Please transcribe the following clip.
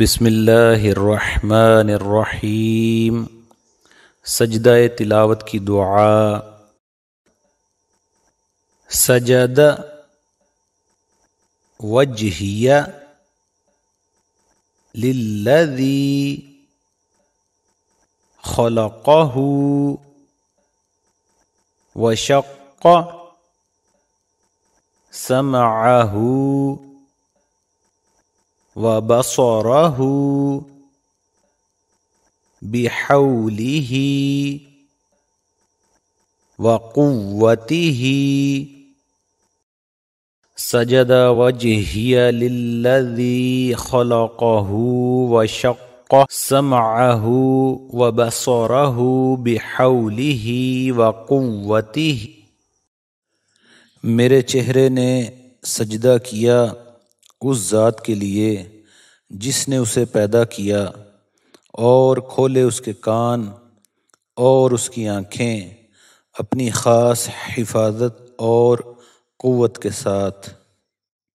بسم اللہ الرحمن الرحیم سجدہ تلاوت کی دعا سجد وجهي للذي خلقه وشق سمعه وبصره بحوله وقوته سجد وجهي للذي خلقه وشق سمعه وبصره بحوله وقوته میرے چہرے نے سجدہ کیا اس ذات کے لیے جس نے اسے پیدا کیا اور کھولے اس کے کان اور اس کی آنکھیں اپنی خاص حفاظت اور قوت کے ساتھ